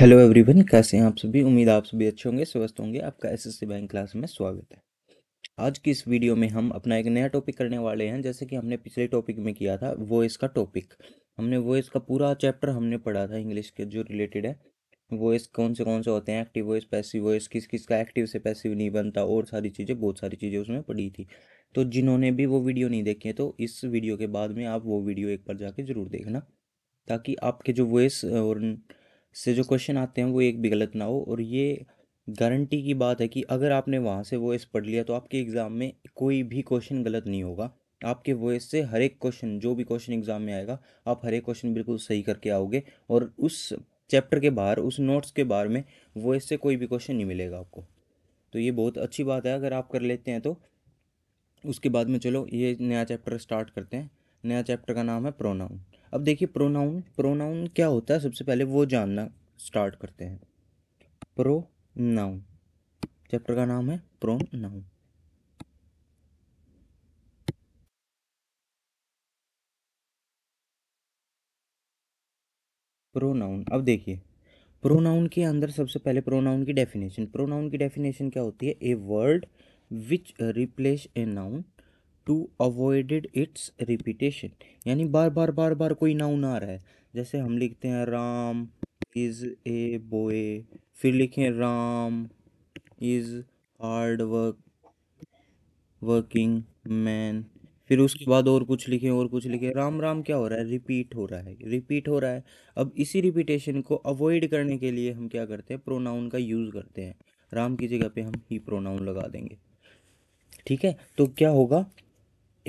hello everyone कैसे हैं आप सभी उम्मीद आप सभी अच्छे होंगे स्वस्थ होंगे आपका एस एस बैंक क्लास में स्वागत है आज की इस वीडियो में हम अपना एक नया टॉपिक करने वाले हैं जैसे कि हमने पिछले टॉपिक में किया था वो इसका टॉपिक हमने वो इसका पूरा चैप्टर हमने पढ़ा था इंग्लिश के जो रिलेटेड है वॉइस कौन से कौन से होते हैं एक्टिव वॉइस पैसिव वॉइस किस किस का एक्टिव से पैसिव नहीं बनता और सारी चीज़ें बहुत सारी चीज़ें उसमें पड़ी थी तो जिन्होंने भी वो वीडियो नहीं देखी है तो इस वीडियो के बाद में आप वो वीडियो एक बार जाके ज़रूर देखना ताकि आपके जो वॉइस और से जो क्वेश्चन आते हैं वो एक भी गलत ना हो और ये गारंटी की बात है कि अगर आपने वहाँ से वॉइस पढ़ लिया तो आपके एग्ज़ाम में कोई भी क्वेश्चन गलत नहीं होगा आपके वॉइस से हर एक क्वेश्चन जो भी क्वेश्चन एग्ज़ाम में आएगा आप हर एक क्वेश्चन बिल्कुल सही करके आओगे और उस चैप्टर के बाहर उस नोट्स के बाहर में वॉइस से कोई भी क्वेश्चन नहीं मिलेगा आपको तो ये बहुत अच्छी बात है अगर आप कर लेते हैं तो उसके बाद में चलो ये नया चैप्टर स्टार्ट करते हैं नया चैप्टर का नाम है प्रोनाउन अब देखिए प्रोनाउन प्रोनाउन क्या होता है सबसे पहले वो जानना स्टार्ट करते हैं प्रो नाउन चैप्टर का नाम है प्रो नाउन प्रोनाउन अब देखिए प्रोनाउन के अंदर सबसे पहले प्रोनाउन की डेफिनेशन प्रोनाउन की डेफिनेशन क्या होती है a word which replace a noun to avoided its repetition यानी बार बार बार बार कोई नाउन आ रहा है जैसे हम लिखते हैं राम इज़ ए बॉय फिर लिखें Ram is hard work working man फिर उसके बाद और कुछ लिखें और कुछ लिखें राम राम क्या हो रहा है रिपीट हो रहा है रिपीट हो रहा है अब इसी रिपीटेशन को अवॉइड करने के लिए हम क्या करते हैं प्रोनाउन का यूज़ करते हैं राम की जगह पे हम ही प्रोनाउन लगा देंगे ठीक है तो क्या होगा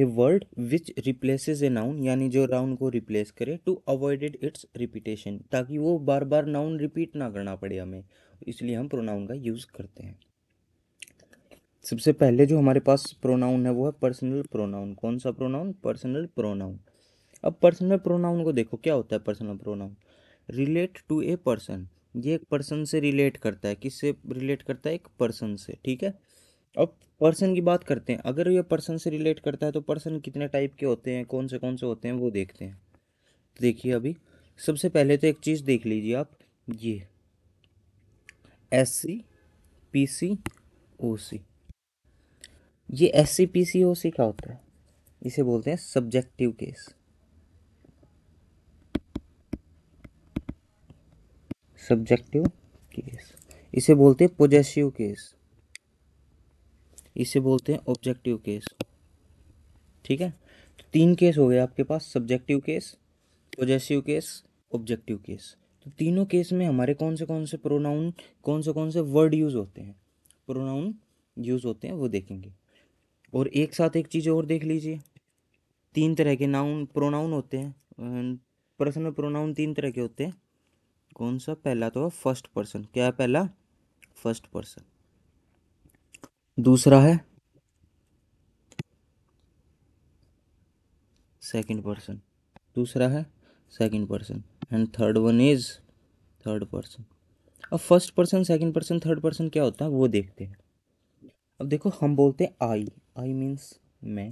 a word which replaces a noun यानी जो राउंड को रिप्लेस करे टू अवॉइडेड इट्स रिपीटेशन ताकि वो बार बार नाउन रिपीट ना करना पड़े हमें इसलिए हम प्रोनाउन का यूज़ करते हैं सबसे पहले जो हमारे पास प्रोनाउन है वो है पर्सनल प्रोनाउन कौन सा प्रोनाउन पर्सनल प्रोनाउन अब पर्सनल प्रोनाउन को देखो क्या होता है personal pronoun relate to a person ये एक पर्सन से रिलेट करता है किससे रिलेट करता है एक पर्सन से ठीक है अब पर्सन की बात करते हैं अगर ये पर्सन से रिलेट करता है तो पर्सन कितने टाइप के होते हैं कौन से कौन से होते हैं वो देखते हैं तो देखिए अभी सबसे पहले तो एक चीज़ देख लीजिए आप ये एस सी पी सी ओ सी ये एस सी पी सी ओ सी क्या होता है इसे बोलते हैं सब्जेक्टिव केस सब्जेक्टिव केस इसे बोलते हैं पोजेसिव केस इसे बोलते हैं ऑब्जेक्टिव केस ठीक है तो तीन केस हो गए आपके पास subjective case possessive case objective case तो तीनों केस में हमारे कौन से कौन से प्रोनाउन कौन से कौन से वर्ड यूज़ होते हैं प्रोनाउन यूज़ होते हैं वो देखेंगे और एक साथ एक चीज़ और देख लीजिए तीन तरह के नाउन प्रोनाउन होते हैं पर्सनल प्रोनाउन तीन तरह के होते हैं कौन सा पहला तो है फर्स्ट पर्सन क्या है पहला फर्स्ट पर्सन दूसरा है सेकंड पर्सन दूसरा है second person and third one is third person अब first person second person third person क्या होता है वो देखते हैं अब देखो हम बोलते हैं आई आई मीन्स मैं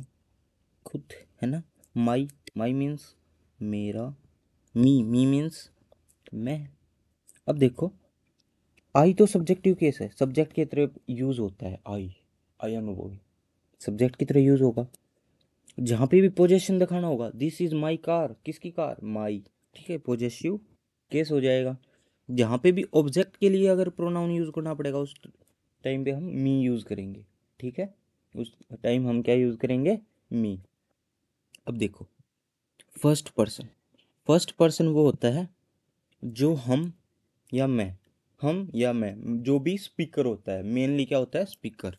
खुद है ना माई माई मीन्स मेरा मी मी मीन्स मैं अब देखो आई तो सब्जेक्टिव केस है सब्जेक्ट की तरह यूज़ होता है आई आई एम अबोई सब्जेक्ट की तरह यूज़ होगा जहाँ पे भी पोजेशन दिखाना होगा दिस इज़ माई कार किसकी कार माई ठीक है पोजेसिव केस हो जाएगा जहाँ पे भी ऑब्जेक्ट के लिए अगर प्रोनाउन यूज़ करना पड़ेगा उस टाइम पे हम मी यूज़ करेंगे ठीक है उस टाइम हम क्या यूज़ करेंगे मी अब देखो फर्स्ट पर्सन फर्स्ट पर्सन वो होता है जो हम या मैं हम या मैं जो भी स्पीकर होता है मेनली क्या होता है स्पीकर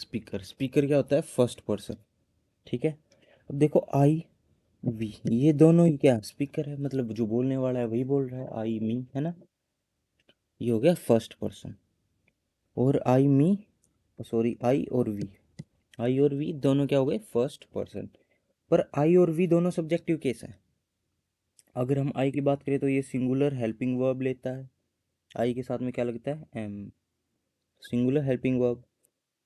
स्पीकर स्पीकर क्या होता है फर्स्ट पर्सन ठीक है अब देखो आई वी ये दोनों ही क्या स्पीकर है मतलब जो बोलने वाला है वही बोल रहा है आई मी है ना ये हो गया फर्स्ट पर्सन और आई मी सॉरी आई और वी आई और वी दोनों क्या हो गए फर्स्ट पर्सन पर आई और वी दोनों सब्जेक्टिव केस हैं अगर हम आई की बात करें तो ये सिंगुलर हेल्पिंग वर्ब लेता है आई के साथ में क्या लगता है एम सिंगुलर हेल्पिंग वर्ब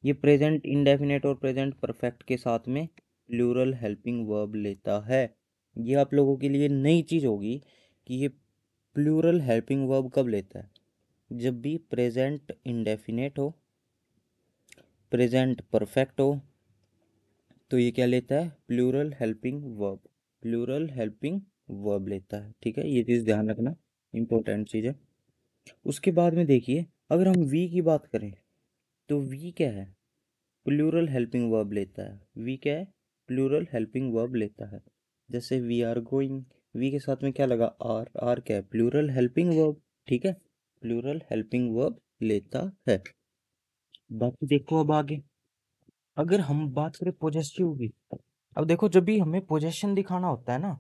ये प्रेजेंट इंडेफिनेट और प्रेजेंट परफेक्ट के साथ में प्लूरल हेल्पिंग वर्ब लेता है ये आप लोगों के लिए नई चीज़ होगी कि ये प्लूरल हेल्पिंग वर्ब कब लेता है जब भी प्रेजेंट इनडेफिनेट हो प्रेजेंट परफेक्ट हो तो ये क्या लेता है plural helping verb plural helping verb लेता है ठीक है ये चीज़ ध्यान रखना इम्पोर्टेंट चीज़ है उसके बाद में देखिए अगर हम वी की बात करें तो वी क्या है प्लूरल हेल्पिंग वर्ब लेता है वी क्या है प्लूरल हेल्पिंग वर्ब लेता है जैसे वी आर गोइंग वी के साथ में क्या लगा आर आर क्या है प्लूरल हेल्पिंग वर्ब ठीक है प्लूरल हेल्पिंग वर्ब लेता है बाकी देखो अब आगे अगर हम बात करें पोजेसिव की अब देखो जब भी हमें पोजेशन दिखाना होता है ना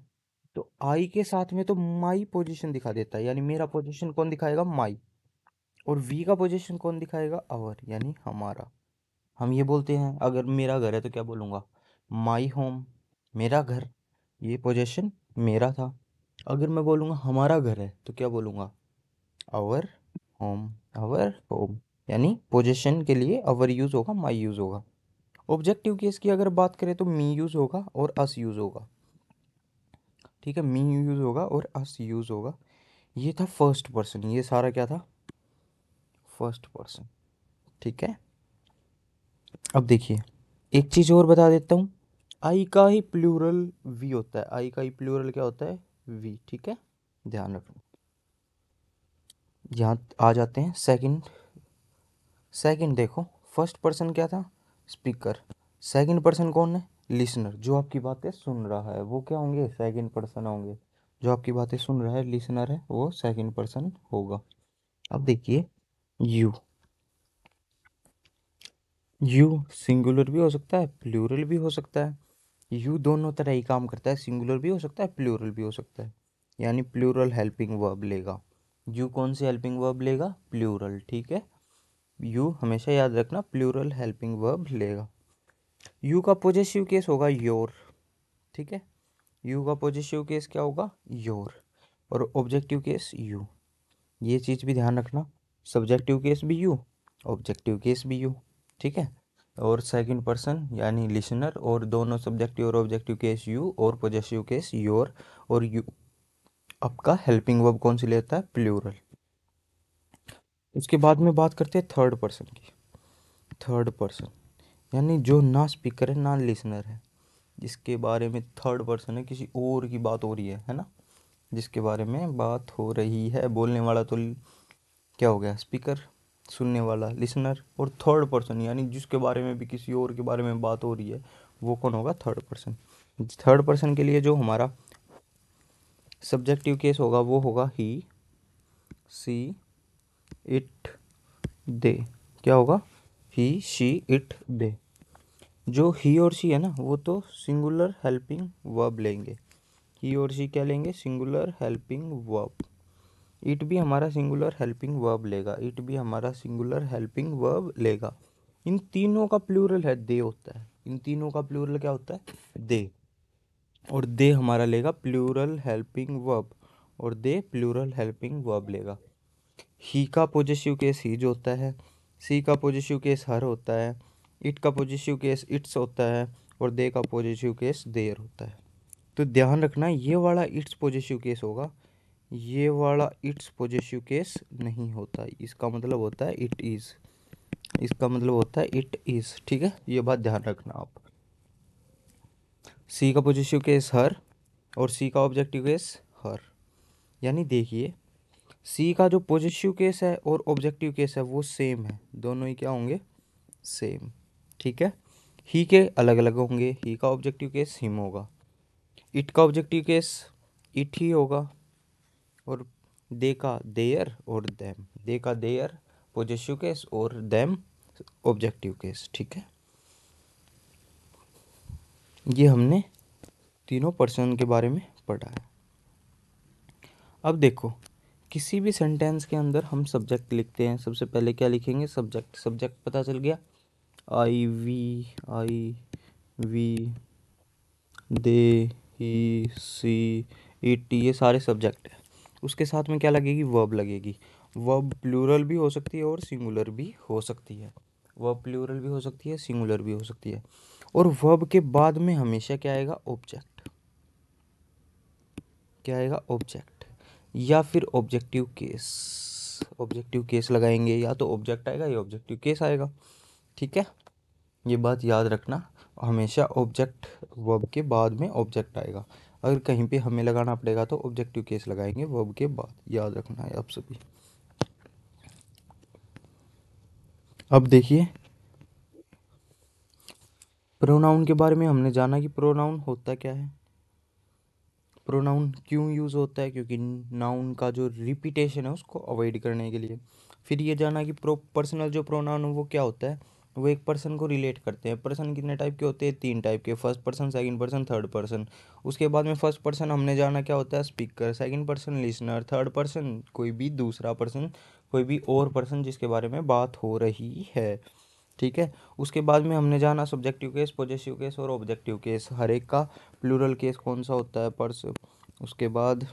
तो आई के साथ में तो माई पोजिशन दिखा देता है यानी मेरा पोजिशन कौन दिखाएगा माई और वी का पोजिशन कौन दिखाएगा अवर यानी हमारा हम ये बोलते हैं अगर मेरा घर है तो क्या बोलूँगा माई होम मेरा घर ये पोजिशन मेरा था अगर मैं बोलूँगा हमारा घर है तो क्या बोलूँगा आवर होम आवर होम यानी पोजिशन के लिए अवर यूज़ होगा माई यूज़ होगा ऑब्जेक्टिव केस की अगर बात करें तो मी यूज़ होगा और अस यूज़ होगा ठीक है मी यूज़ होगा और अस यूज़ होगा ये था फर्स्ट पर्सन ये सारा क्या था फर्स्ट पर्सन ठीक है अब देखिए एक चीज़ और बता देता हूँ आई का ही प्लूरल वी होता है आई का ही प्लूरल क्या होता है वी ठीक है ध्यान रखना यहाँ आ जाते हैं सेकंड सेकंड देखो फर्स्ट पर्सन क्या था स्पीकर सेकंड पर्सन कौन है लिसनर जो आपकी बातें सुन रहा है वो क्या होंगे सेकंड पर्सन होंगे जो आपकी बातें सुन रहा है लिसनर है वो सेकंड पर्सन होगा अब देखिए यू यू सिंगुलर भी हो सकता है प्लूरल भी हो सकता है यू दोनों तरह ही काम करता है सिंगुलर भी हो सकता है प्लूरल भी हो सकता है यानी प्लूरल हेल्पिंग वर्ब लेगा यू कौन से हेल्पिंग वर्ब लेगा प्लूरल ठीक है यू हमेशा याद रखना प्लूरल हेल्पिंग वर्ब लेगा यू का पॉजिटिव केस होगा योर ठीक है यू का पॉजिटिव केस क्या होगा योर और ऑब्जेक्टिव केस यू ये चीज़ भी ध्यान रखना सब्जेक्टिव केस भी यू ऑब्जेक्टिव केस भी यू ठीक है और सेकंड पर्सन यानी लिसनर और दोनों सब्जेक्टिव और ऑब्जेक्टिव केस यू और पॉजिटिव केस योर और यू आपका हेल्पिंग वर्ब कौन सी लेता है प्लूरल उसके बाद में बात करते हैं थर्ड पर्सन की थर्ड पर्सन यानी जो ना स्पीकर है ना लिसनर है जिसके बारे में थर्ड पर्सन है किसी और की बात हो रही है है ना जिसके बारे में बात हो रही है बोलने वाला तो क्या हो गया स्पीकर सुनने वाला लिसनर और थर्ड पर्सन यानी जिसके बारे में भी किसी और के बारे में बात हो रही है वो कौन होगा थर्ड पर्सन थर्ड पर्सन के लिए जो हमारा सब्जेक्टिव केस होगा वो होगा ही सी इट दे क्या होगा ही शी इट दे जो ही और शी है ना वो तो सिंगुलर हेल्पिंग वर्ब लेंगे ही और शी क्या लेंगे सिंगुलर हेल्पिंग वर्ब इट भी हमारा सिंगुलर हेल्पिंग वर्ब लेगा इट भी हमारा सिंगुलर हेल्पिंग वर्ब लेगा इन तीनों का प्लूरल है दे होता है इन तीनों का प्लूरल क्या होता है दे और दे हमारा लेगा प्लूरल हेल्पिंग वर्ब और दे प्लूरल हेल्पिंग वर्ब लेगा ही का पॉजिटिव केस हीज होता है सी का पॉजिटिव केस हर होता है इट का पॉजिटिव केस इट्स होता है और दे का पॉजिटिव केस देयर होता है तो ध्यान रखना ये वाला इट्स पॉजिटिव केस होगा ये वाला इट्स पॉजिटिव केस नहीं होता इसका मतलब होता है इट इज़ इसका मतलब होता है इट इज़ ठीक है ये बात ध्यान रखना आप सी का पॉजिटिव केस हर और सी का ऑब्जेक्टिव केस हर यानी देखिए सी का जो पॉजिटिव केस है और ऑब्जेक्टिव केस है वो सेम है दोनों ही क्या होंगे सेम ठीक है ही के अलग अलग होंगे ही का ऑब्जेक्टिव केस हिम होगा इट का ऑब्जेक्टिव केस इट ही होगा और दे का देयर और दैम दे का देयर पॉजिटिव केस और दैम ऑब्जेक्टिव केस ठीक है ये हमने तीनों पर्सन के बारे में पढ़ा है अब देखो किसी भी सेंटेंस के अंदर हम सब्जेक्ट लिखते हैं सबसे पहले क्या लिखेंगे सब्जेक्ट सब्जेक्ट पता चल गया I we I we they he she it ये सारे सब्जेक्ट हैं उसके साथ में क्या लगेगी वर्ब लगेगी वर्ब प्लूरल भी हो सकती है और सिंगुलर भी हो सकती है वर्ब प्लूरल भी हो सकती है सिंगुलर भी हो सकती है और वर्ब के बाद में हमेशा क्या आएगा ऑब्जेक्ट क्या आएगा ऑब्जेक्ट या फिर ऑब्जेक्टिव केस ऑब्जेक्टिव केस लगाएंगे या तो ऑब्जेक्ट आएगा या ऑब्जेक्टिव केस आएगा ठीक है ये बात याद रखना हमेशा ऑब्जेक्ट वर्ब के बाद में ऑब्जेक्ट आएगा अगर कहीं पे हमें लगाना पड़ेगा तो ऑब्जेक्टिव केस लगाएंगे वर्ब के बाद याद रखना है आप सभी अब देखिए प्रोनाउन के बारे में हमने जाना कि प्रोनाउन होता क्या है प्रोनाउन क्यों यूज़ होता है क्योंकि नाउन का जो रिपीटेशन है उसको अवॉइड करने के लिए फिर ये जाना कि प्रो पर्सनल जो प्रोनाउन है वो क्या होता है वो एक पर्सन को रिलेट करते हैं पर्सन कितने टाइप के होते हैं तीन टाइप के first person second person third person उसके बाद में फर्स्ट पर्सन हमने जाना क्या होता है speaker second person listener third person कोई भी दूसरा पर्सन कोई भी और पर्सन जिसके बारे में बात हो रही है ठीक है उसके बाद में हमने जाना सब्जेक्टिव केस पॉजिटिव केस और ऑब्जेक्टिव केस हर एक का प्लूरल केस कौन सा होता है पर्स उसके बाद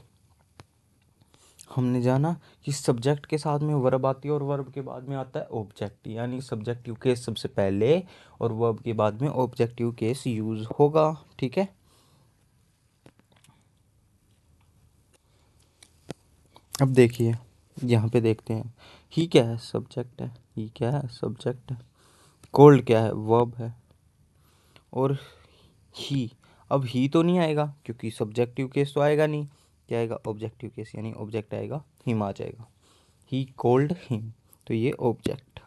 हमने जाना कि सब्जेक्ट के साथ में वर्ब आती है और वर्ब के बाद में आता है ऑब्जेक्ट यानी सब्जेक्टिव केस सबसे पहले और वर्ब के बाद में ऑब्जेक्टिव केस यूज़ होगा ठीक है अब देखिए यहाँ पे देखते हैं ही क्या है सब्जेक्ट है ही क्या है सब्जेक्ट है कोल्ड क्या है वर्ब है और ही अब ही तो नहीं आएगा क्योंकि सब्जेक्टिव केस तो आएगा नहीं क्या आएगा ऑब्जेक्टिव केस यानी ऑब्जेक्ट आएगा हिम आ जाएगा ही कोल्ड हिम तो ये ऑब्जेक्ट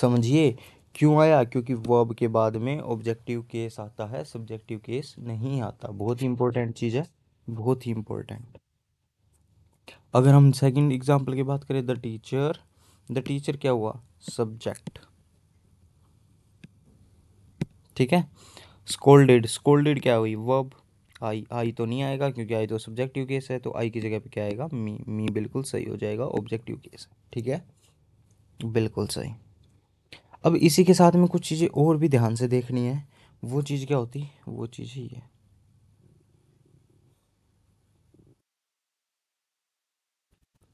समझिए क्यों आया क्योंकि वर्ब के बाद में ऑब्जेक्टिव केस आता है सब्जेक्टिव केस नहीं आता बहुत ही इंपॉर्टेंट चीज़ है बहुत ही इंपॉर्टेंट अगर हम सेकंड एग्जांपल की बात करें द टीचर द टीचर क्या हुआ सब्जेक्ट ठीक है स्कोल्डेड स्कोल्डेड क्या हुई वर्ब आई आई तो नहीं आएगा क्योंकि आई तो सब्जेक्टिव केस है तो आई की जगह पे क्या आएगा मी मी बिल्कुल सही हो जाएगा ऑब्जेक्टिव केस ठीक है बिल्कुल सही अब इसी के साथ में कुछ चीज़ें और भी ध्यान से देखनी है वो चीज़ क्या होती वो चीज़ ही है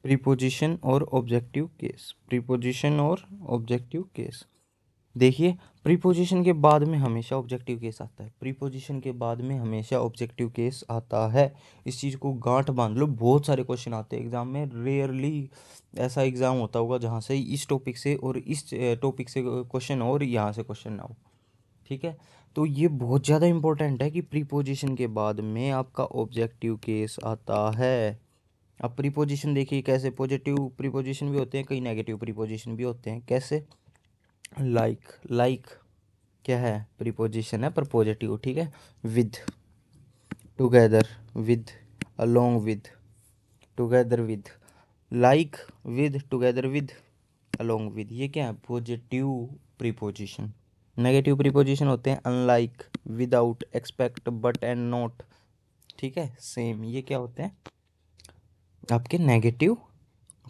प्रीपोजिशन और ऑब्जेक्टिव केस प्रीपोजिशन और ऑब्जेक्टिव केस देखिए प्रीपोजिशन के बाद में हमेशा ऑब्जेक्टिव केस आता है प्रीपोजिशन के बाद में हमेशा ऑब्जेक्टिव केस आता है इस चीज़ को गांठ बांध लो बहुत सारे क्वेश्चन आते हैं एग्जाम में रेयरली ऐसा एग्ज़ाम होता होगा जहाँ से इस टॉपिक से और इस टॉपिक से क्वेश्चन हो और यहाँ से क्वेश्चन ना हो ठीक है तो ये बहुत ज़्यादा इंपॉर्टेंट है कि प्रीपोजिशन के बाद में आपका ऑब्जेक्टिव केस आता है अब प्रीपोजिशन देखिए कैसे पॉजिटिव प्रीपोजिशन भी होते हैं कई नेगेटिव प्रीपोजिशन भी होते हैं कैसे लाइक लाइक क्या है प्रीपोजिशन है प्रपोजिटिव ठीक है with together with along with together with like with together with along with ये क्या है पॉजिटिव प्रीपोजिशन नेगेटिव प्रीपोजिशन होते हैं unlike without expect but and not ठीक है सेम ये क्या होते हैं आपके नेगेटिव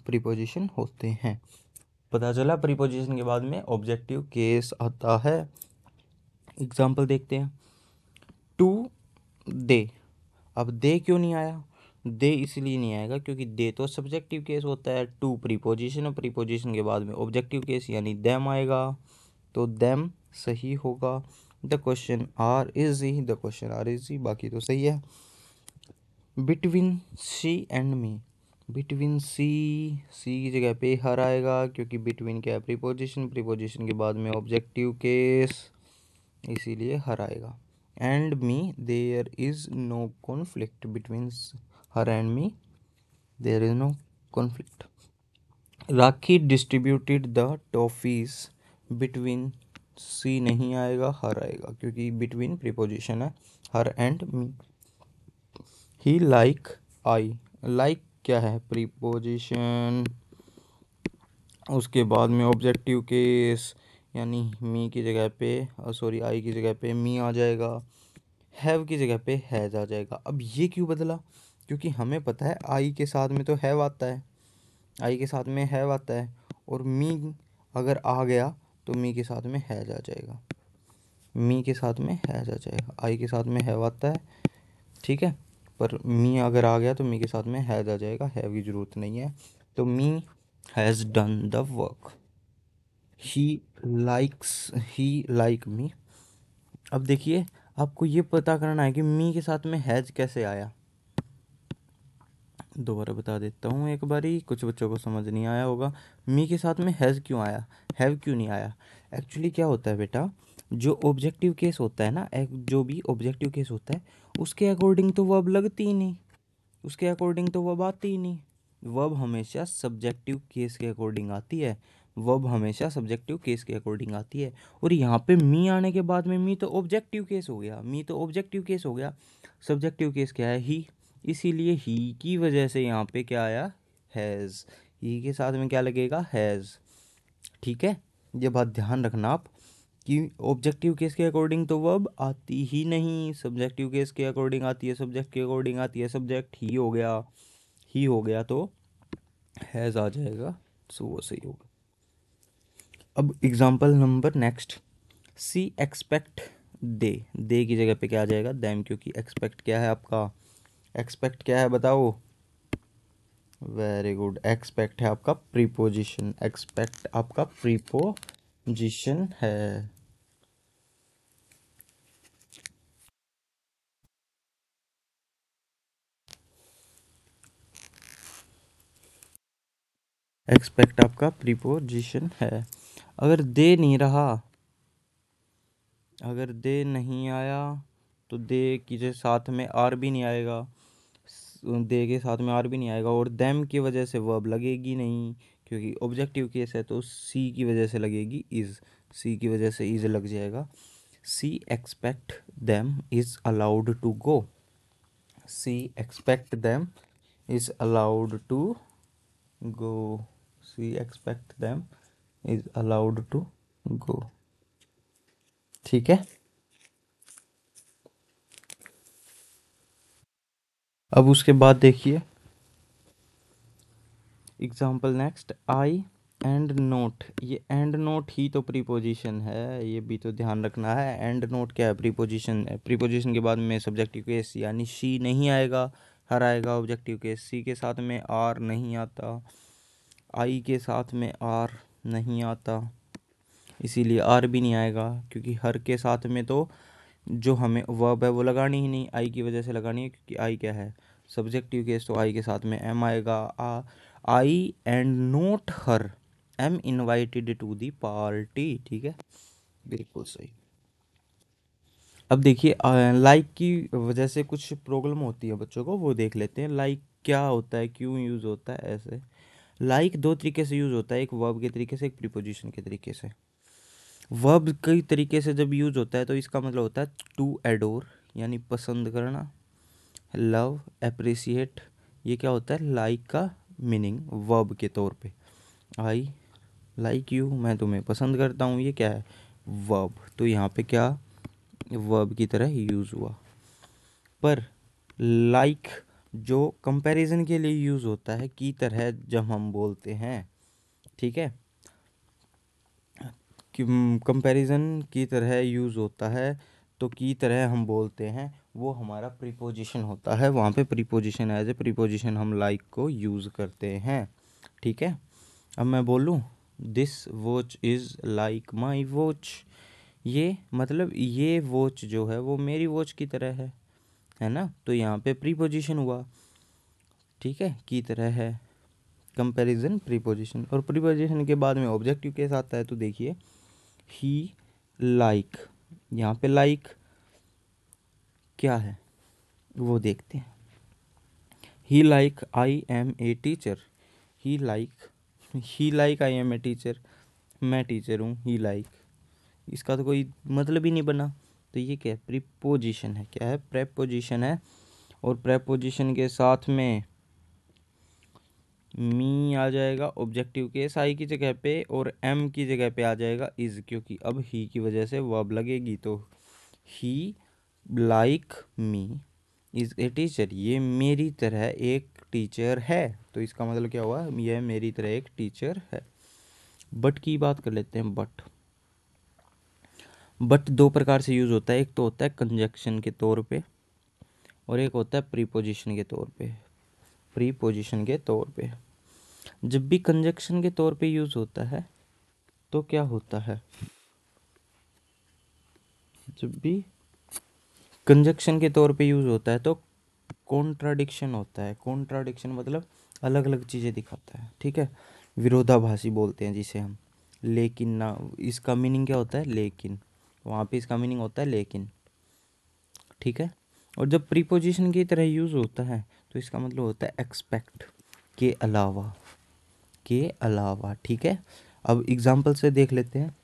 प्रीपोजिशन होते हैं पता चला प्रीपोजिशन के बाद में ऑब्जेक्टिव केस आता है एग्जाम्पल देखते हैं टू दे अब दे क्यों नहीं आया दे इसलिए नहीं आएगा क्योंकि दे तो सब्जेक्टिव केस होता है टू प्रीपोजिशन और प्रीपोजिशन के बाद में ऑब्जेक्टिव केस यानी दैम आएगा तो दैम सही होगा the question are is he the question are is he बाकी तो सही है between she and me between she she की जगह पे हर आएगा क्योंकि बिटवीन क्या है प्रीपोजिशन प्रीपोजिशन के बाद में ऑब्जेक्टिव केस इसीलिए हर her and me there is no conflict between her and me there is no conflict Rakhi distributed the toffees between she नहीं आएगा हर आएगा क्योंकि बिटवीन प्रीपोजिशन है her and me he like I like क्या है preposition उसके बाद में ऑब्जेक्टिव केस यानी मी की जगह पे सॉरी आई की जगह पे मी आ जाएगा हैव की जगह पे हैज़ आ जाएगा अब ये क्यों बदला क्योंकि हमें पता है आई के साथ में तो हैव आता है आई के साथ में हैव आता है और मी अगर आ गया तो मी के साथ में हैज आ जाएगा मी के साथ में हैज आ जाएगा आई के साथ में हैव आता है ठीक है पर मी अगर आ गया तो मी के साथ में हैज़ आ जाएगा हैव की ज़रूरत नहीं है तो me has done the work he likes he like me अब देखिए आपको ये पता करना है कि मी के साथ में हैज़ कैसे आया दोबारा बता देता हूँ एक बारी कुछ बच्चों को समझ नहीं आया होगा मी के साथ में हैज़ क्यों आया हैव क्यों नहीं आया एक्चुअली क्या होता है बेटा जो ऑब्जेक्टिव केस होता है ना जो भी ऑब्जेक्टिव केस होता है उसके अकॉर्डिंग तो वब लगती ही नहीं उसके अकॉर्डिंग तो वब आती ही नहीं वब हमेशा सब्जेक्टिव केस के अकॉर्डिंग आती है वब हमेशा सब्जेक्टिव केस के अकॉर्डिंग आती है और यहाँ पे मी आने के बाद में मी तो ऑब्जेक्टिव केस हो गया मी तो ऑब्जेक्टिव केस हो गया सब्जेक्टिव केस क्या है ही इसीलिए ही की वजह से यहाँ पे क्या आया हैज़ ही के साथ में क्या लगेगा हैज़ ठीक है ये बात ध्यान रखना आप कि ऑब्जेक्टिव केस के अकॉर्डिंग तो वर्ब आती ही नहीं सब्जेक्टिव केस के अकॉर्डिंग आती है सब्जेक्ट के अकॉर्डिंग आती है सब्जेक्ट ही हो गया ही हो गया तो हैज़ आ जाएगा सो वो सही होगा अब example number next she expect they they की जगह पे क्या आ जाएगा दैम क्योंकि एक्सपेक्ट क्या है आपका एक्सपेक्ट क्या है बताओ वेरी गुड एक्सपेक्ट है आपका प्रीपोजिशन एक्सपेक्ट आपका जिशन है एक्सपेक्ट आपका प्रीपोजिशन है अगर दे नहीं रहा अगर दे नहीं आया तो दे के साथ में आर भी नहीं आएगा दे के साथ में आर भी नहीं आएगा और दैम की वजह से वर्ब लगेगी नहीं क्योंकि ऑब्जेक्टिव केस है तो सी की वजह से लगेगी इज़ सी की वजह से इज़ लग जाएगा she expect them is allowed to go she expect them is allowed to go we expect them is allowed to go ठीक है अब उसके बाद देखिए example next I and not ये एंड नोट ही तो प्रीपोजिशन है ये भी तो ध्यान रखना है एंड नोट क्या है प्रीपोजिशन है प्रीपोजिशन के बाद में सब्जेक्टिव केस यानी शी नहीं आएगा हर आएगा ऑब्जेक्टिव केस सी के साथ में आर नहीं आता आई के साथ में आर नहीं आता इसीलिए आर भी नहीं आएगा क्योंकि हर के साथ में तो जो हमें वर्ब है वो लगानी ही नहीं आई की वजह से लगानी है क्योंकि आई क्या है सब्जेक्टिव केस तो आई के साथ में एम आएगा आ I and not her am invited to the party ठीक है बिल्कुल सही अब देखिए लाइक की वजह से कुछ प्रॉब्लम होती है बच्चों को वो देख लेते हैं लाइक क्या होता है क्यों यूज़ होता है ऐसे लाइक like दो तरीके से यूज़ होता है एक वर्ब के तरीके से एक प्रीपोजिशन के तरीके से वर्ब कई तरीके से जब यूज़ होता है तो इसका मतलब होता है टू एडोर यानी पसंद करना लव अप्रिसिएट ये क्या होता है लाइक like का मीनिंग वर्ब के तौर पे आई लाइक यू मैं तुम्हें पसंद करता हूँ ये क्या है वर्ब तो यहाँ पे क्या वर्ब की तरह यूज़ हुआ पर लाइक like जो कंपैरिजन के लिए यूज़ होता है की तरह जब हम बोलते हैं ठीक है कंपैरिजन की तरह यूज़ होता है तो की तरह हम बोलते हैं वो हमारा प्रीपोजिशन होता है वहाँ पे प्रीपोजिशन एज ए प्रीपोजिशन हम लाइक को यूज़ करते हैं ठीक है अब मैं बोलूँ this watch is like my watch ये मतलब ये वॉच जो है वो मेरी वॉच की तरह है है ना तो यहाँ पे प्रीपोजिशन हुआ ठीक है की तरह है कंपैरिजन प्रीपोजिशन और प्रीपोजिशन के बाद में ऑब्जेक्टिव साथ आता है तो देखिए ही लाइक यहाँ पे लाइक like क्या है वो देखते हैं he like I am a teacher he like he like I am a teacher मैं टीचर हूँ ही लाइक इसका तो कोई मतलब ही नहीं बना तो ये क्या है प्रीपोजिशन है क्या है प्रेपोजिशन है और प्रेपोजिशन के साथ में मी आ जाएगा ऑब्जेक्टिव केस आई की जगह पे और एम की जगह पे आ जाएगा इज़ क्योंकि अब ही की वजह से वब लगेगी तो he like me is a teacher ये मेरी तरह एक टीचर है तो इसका मतलब क्या हुआ यह मेरी तरह एक टीचर है बट की बात कर लेते हैं बट बट दो प्रकार से यूज़ होता है एक तो होता है कंजक्शन के तौर पे और एक होता है प्रीपोजिशन के तौर पे प्रीपोजिशन के तौर पे जब भी कंजक्शन के तौर पे यूज़ होता है तो क्या होता है जब भी कंजक्शन के तौर पे यूज़ होता है तो कॉन्ट्राडिक्शन होता है कॉन्ट्राडिक्शन मतलब अलग अलग चीज़ें दिखाता है ठीक है विरोधाभासी बोलते हैं जिसे हम लेकिन ना इसका मीनिंग क्या होता है लेकिन वहाँ पे इसका मीनिंग होता है लेकिन ठीक है और जब प्रीपोजिशन की तरह यूज़ होता है तो इसका मतलब होता है एक्सपेक्ट के अलावा के अलावा ठीक है अब एग्जाम्पल से देख लेते हैं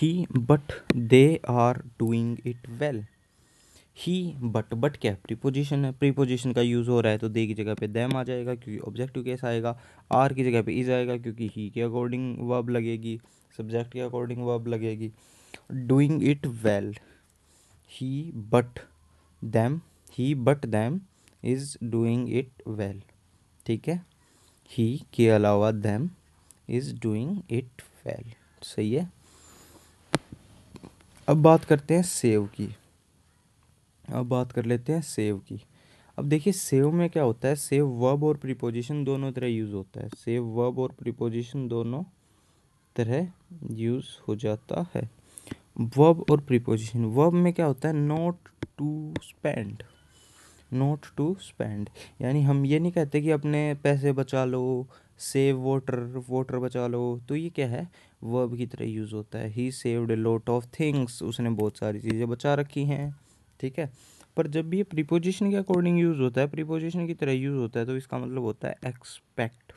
he but they are doing it well he but but क्या है प्रीपोजिशन है प्रीपोजिशन का यूज़ हो रहा है तो दे की जगह पे दैम आ जाएगा क्योंकि ऑब्जेक्टिव केस आएगा आर की जगह पे इज आएगा क्योंकि ही के अकॉर्डिंग वर्ब लगेगी सब्जेक्ट के अकॉर्डिंग वर्ब लगेगी doing it well he but them he but them is doing it well ठीक है ही के अलावा them is doing it well सही है अब बात करते हैं सेव की अब बात कर लेते हैं सेव की अब देखिए सेव में क्या होता है सेव वर्ब और प्रीपोजिशन दोनों तरह यूज़ होता है सेव वर्ब और प्रीपोजिशन दोनों तरह यूज़ हो जाता है वर्ब और प्रीपोजिशन वर्ब में क्या होता है not to spend not to spend यानी हम ये नहीं कहते कि अपने पैसे बचा लो सेव वाटर वाटर बचा लो तो ये क्या है वर्ब की तरह यूज़ होता है he saved lot of things उसने बहुत सारी चीज़ें बचा रखी हैं ठीक है पर जब भी ये प्रीपोजिशन के अकॉर्डिंग यूज़ होता है प्रीपोजिशन की तरह यूज़ होता है तो इसका मतलब होता है एक्सपेक्ट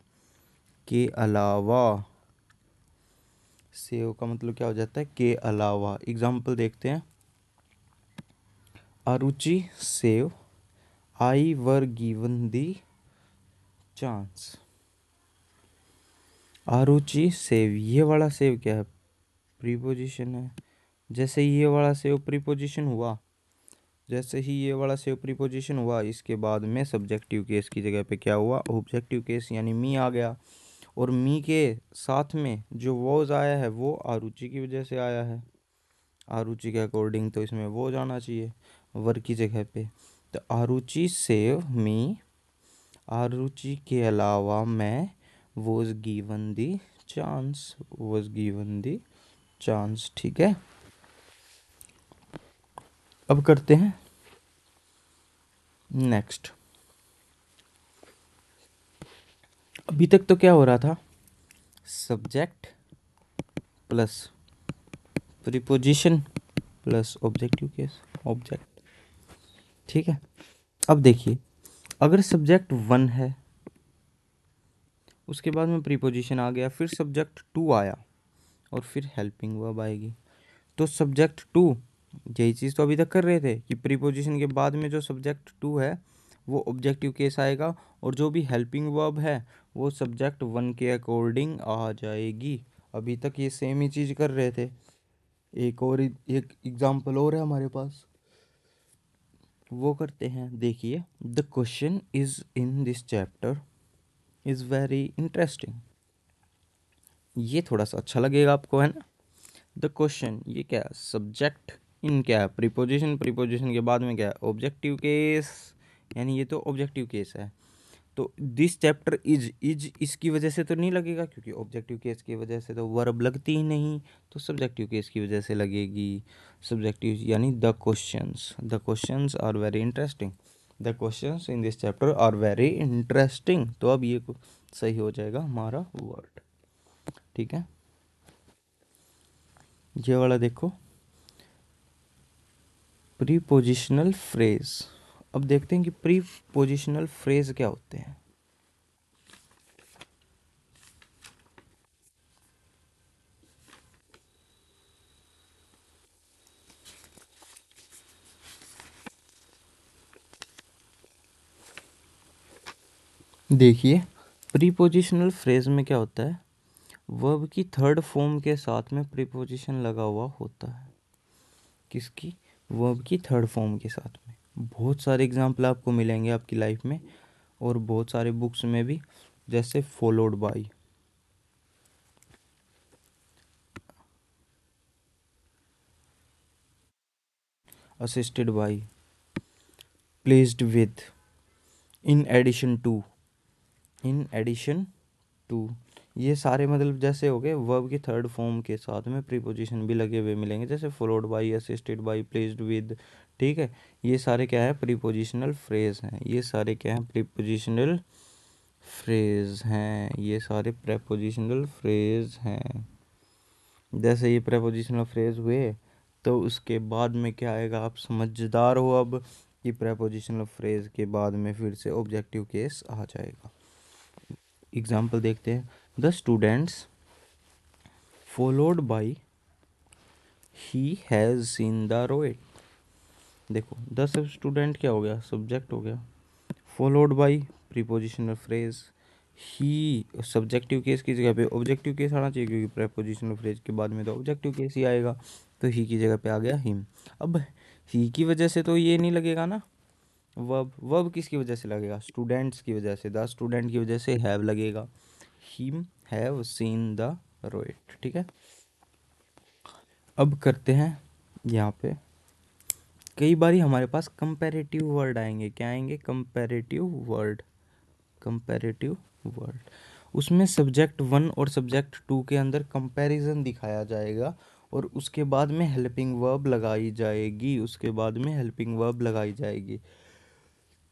के अलावा सेव का मतलब क्या हो जाता है के अलावा एग्जाम्पल देखते हैं Aruchi save I were given the chance Aruchi save ये वाला सेव क्या है प्रीपोजिशन है जैसे ये वाला सेव प्रीपोजिशन हुआ जैसे ही ये वाला सेव प्रीपोजिशन हुआ इसके बाद में सब्जेक्टिव केस की जगह पे क्या हुआ ऑब्जेक्टिव केस यानी मी आ गया और मी के साथ में जो वोज आया है वो आरुचि की वजह से आया है आरुचि के अकॉर्डिंग तो इसमें वो जाना चाहिए वर की जगह पे तो आरुचि सेव मी आरुचि के अलावा मैं was given the chance was given the chance ठीक है अब करते हैं नेक्स्ट अभी तक तो क्या हो रहा था subject plus preposition plus objective case object ठीक है अब देखिए अगर सब्जेक्ट वन है उसके बाद में प्रीपोजिशन आ गया फिर सब्जेक्ट टू आया और फिर हेल्पिंग वर्ब आएगी तो सब्जेक्ट टू यही चीज़ तो अभी तक कर रहे थे कि प्रीपोजिशन के बाद में जो सब्जेक्ट टू है वो ऑब्जेक्टिव केस आएगा और जो भी हेल्पिंग वर्ब है वो सब्जेक्ट वन के अकॉर्डिंग आ जाएगी अभी तक ये सेम ही चीज़ कर रहे थे एक और एक एग्जाम्पल और है हमारे पास वो करते हैं देखिए the question is in this chapter is very interesting ये थोड़ा सा अच्छा लगेगा आपको है ना द क्वेश्चन ये क्या सब्जेक्ट इन क्या है प्रीपोजिशन प्रीपोजिशन के बाद में क्या है ऑब्जेक्टिव केस यानी ये तो ऑब्जेक्टिव केस है तो दिस चैप्टर इज इज इसकी वजह से तो नहीं लगेगा क्योंकि ऑब्जेक्टिव केस की वजह से तो वर्ब लगती ही नहीं तो सब्जेक्टिव केस की वजह से लगेगी सब्जेक्टिव यानी the questions the questions are very interesting the questions in this chapter are very interesting तो अब ये सही हो जाएगा हमारा वर्ड ठीक है ये वाला देखो प्रीपोजिशनल फ्रेज़ अब देखते हैं कि प्री पोजिशनल फ्रेज क्या होते हैं देखिए प्रीपोजिशनल फ्रेज में क्या होता है वर्ब की थर्ड फॉर्म के साथ में प्रीपोजिशन लगा हुआ होता है किसकी वर्ब की थर्ड फॉर्म के साथ बहुत सारे एग्ज़ाम्पल आपको मिलेंगे आपकी लाइफ में और बहुत सारे बुक्स में भी जैसे followed by assisted by placed with in addition to in addition to ये सारे मतलब जैसे हो गए वर्ब की थर्ड फॉर्म के साथ में प्रीपोजिशन भी लगे हुए मिलेंगे जैसे followed by assisted by placed with ठीक है ये सारे क्या है प्रीपोजिशनल फ्रेज हैं ये सारे क्या है प्रीपोजिशनल फ्रेज हैं ये सारे प्रेपोजिशनल फ्रेज हैं जैसे ये प्रेपोजिशनल फ्रेज हुए तो उसके बाद में क्या आएगा आप समझदार हो अब कि प्रेपोजिशनल फ्रेज के बाद में फिर से ऑब्जेक्टिव केस आ जाएगा एग्जाम्पल देखते हैं the students followed by he has seen the road देखो द सब स्टूडेंट क्या हो गया सब्जेक्ट हो गया followed by prepositional phrase he subjective case की जगह पे ऑब्जेक्टिव केस आना चाहिए क्योंकि प्रेपोजिशनल फ्रेज के बाद में तो ऑब्जेक्टिव केस ही आएगा तो ही की जगह पे आ गया हिम अब ही की वजह से तो ये नहीं लगेगा ना वर्ब वर्ब किसकी वजह से लगेगा स्टूडेंट्स की वजह से द स्टूडेंट की वजह से हैव लगेगा him have seen the road ठीक है अब करते हैं यहाँ पे कई बार हमारे पास कंपेरेटिव वर्ड आएंगे क्या आएंगे कंपेरेटिव वर्ड कंपेरेटिव वर्ड उसमें सब्जेक्ट वन और सब्जेक्ट टू के अंदर कंपैरिजन दिखाया जाएगा और उसके बाद में हेल्पिंग वर्ब लगाई जाएगी उसके बाद में हेल्पिंग वर्ब लगाई जाएगी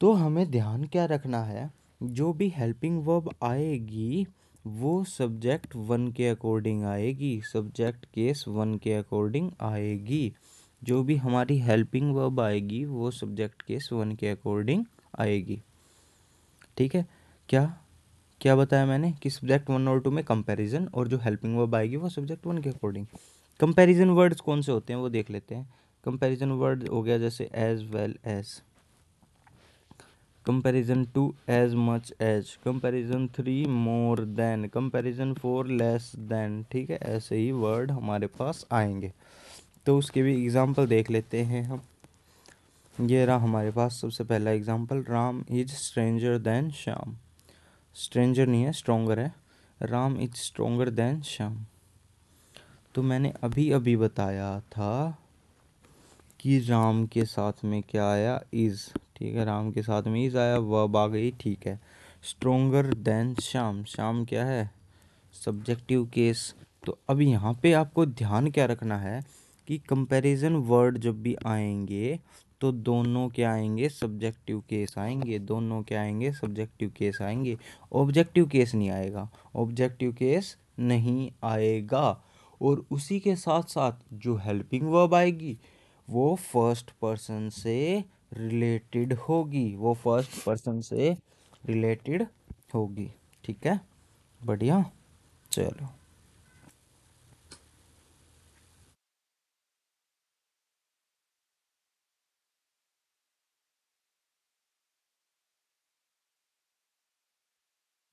तो हमें ध्यान क्या रखना है जो भी हेल्पिंग वर्ब आएगी वो सब्जेक्ट वन के अकॉर्डिंग आएगी सब्जेक्ट केस वन के अकॉर्डिंग आएगी जो भी हमारी हेल्पिंग वर्ब आएगी वो सब्जेक्ट केस वन के अकॉर्डिंग आएगी ठीक है क्या क्या बताया मैंने कि सब्जेक्ट वन और टू में कंपैरिजन और जो हेल्पिंग वर्ब आएगी वो सब्जेक्ट वन के अकॉर्डिंग कंपैरिजन वर्ड्स कौन से होते हैं वो देख लेते हैं कंपैरिजन वर्ड हो गया जैसे as well as comparison two as much as comparison three more than comparison four less than ठीक है ऐसे ही वर्ड हमारे पास आएंगे तो उसके भी एग्ज़ाम्पल देख लेते हैं हम ये रहा हमारे पास सबसे पहला example Ram is stranger than Shyam stranger नहीं है स्ट्रोंगर है Ram is stronger than Shyam तो मैंने अभी अभी बताया था कि राम के साथ में क्या आया इज़ ठीक है राम के साथ में ईज आया वर्ब आ गई ठीक है स्ट्रोंगर देन शाम शाम क्या है सब्जेक्टिव केस तो अब यहाँ पे आपको ध्यान क्या रखना है कि कंपैरिजन वर्ड जब भी आएंगे तो दोनों क्या आएंगे सब्जेक्टिव केस आएंगे दोनों क्या आएंगे सब्जेक्टिव केस आएंगे ऑब्जेक्टिव केस नहीं आएगा ऑब्जेक्टिव केस नहीं आएगा और उसी के साथ साथ जो हेल्पिंग वर्ब आएगी वो फर्स्ट पर्सन से रिलेटेड होगी वो फर्स्ट पर्सन से रिलेटेड होगी ठीक है बढ़िया चलो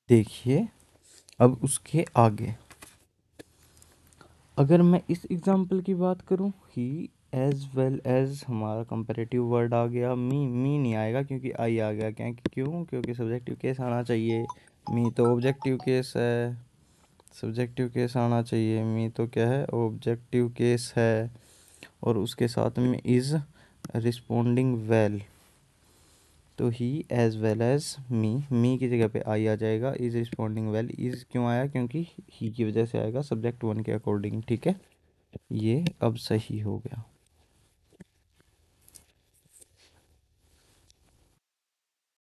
देखिए अब उसके आगे अगर मैं इस एग्जाम्पल की बात करूं ही एज वेल एज हमारा कंपेरेटिव वर्ड आ गया मी मी नहीं आएगा क्योंकि आई आ गया क्या क्यों क्योंकि सब्जेक्टिव केस आना चाहिए मी तो ऑब्जेक्टिव केस है सब्जेक्टिव केस आना चाहिए मी तो क्या है ऑब्जेक्टिव केस है और उसके साथ में इज़ रिस्पोंडिंग वेल तो he as well as me me की जगह पे आई आ जाएगा इज़ रिस्पोंडिंग वेल इज़ क्यों आया क्योंकि ही की वजह से आएगा सब्जेक्ट वन के अकॉर्डिंग ठीक है ये अब सही हो गया